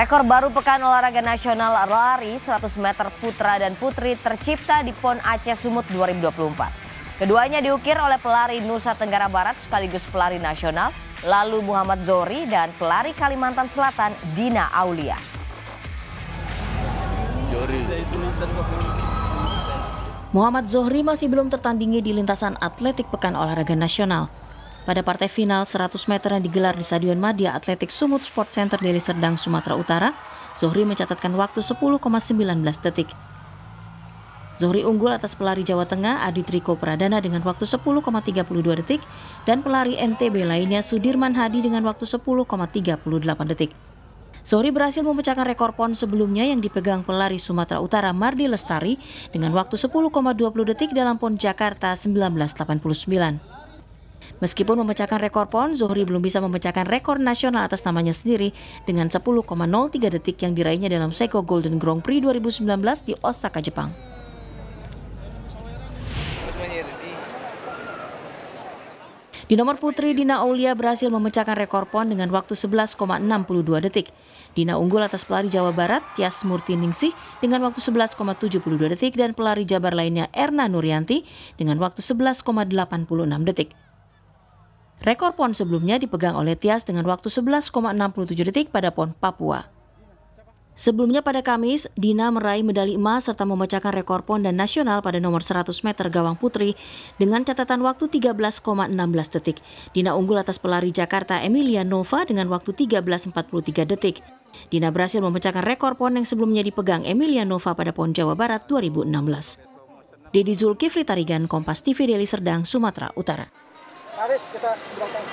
Rekor baru Pekan Olahraga Nasional lari 100 meter putra dan putri tercipta di PON Aceh Sumut 2024. Keduanya diukir oleh pelari Nusa Tenggara Barat sekaligus pelari nasional, lalu Muhammad Zori dan pelari Kalimantan Selatan Dina Aulia. Muhammad Zohri masih belum tertandingi di lintasan atletik Pekan Olahraga Nasional pada partai final 100 meter yang digelar di Stadion Madia Atletik Sumut Sport Center Deli Serdang, Sumatera Utara, Zohri mencatatkan waktu 10,19 detik. Zohri unggul atas pelari Jawa Tengah Adi Triko Pradana dengan waktu 10,32 detik dan pelari NTB lainnya Sudirman Hadi dengan waktu 10,38 detik. Zohri berhasil memecahkan rekor pon sebelumnya yang dipegang pelari Sumatera Utara Mardi Lestari dengan waktu 10,20 detik dalam pon Jakarta 1989. Meskipun memecahkan rekor pon, Zohri belum bisa memecahkan rekor nasional atas namanya sendiri dengan 10,03 detik yang diraihnya dalam Seiko Golden Grand Prix 2019 di Osaka, Jepang. Di nomor putri, Dina Aulia berhasil memecahkan rekor pon dengan waktu 11,62 detik. Dina unggul atas pelari Jawa Barat, Tias Murti Ningsih dengan waktu 11,72 detik dan pelari Jabar lainnya Erna Nurianti dengan waktu 11,86 detik. Rekor pon sebelumnya dipegang oleh Tias dengan waktu 11,67 detik pada pon Papua. Sebelumnya pada Kamis, Dina meraih medali emas serta memecahkan rekor pon dan nasional pada nomor 100 meter gawang putri dengan catatan waktu 13,16 detik. Dina unggul atas pelari Jakarta Emilia Nova dengan waktu 13,43 detik. Dina berhasil memecahkan rekor pon yang sebelumnya dipegang Emilia Nova pada pon Jawa Barat 2016. Dedi Zulkifli Tarigan, Kompas TV Deli Serdang, Sumatera Utara. Aris, kita seberang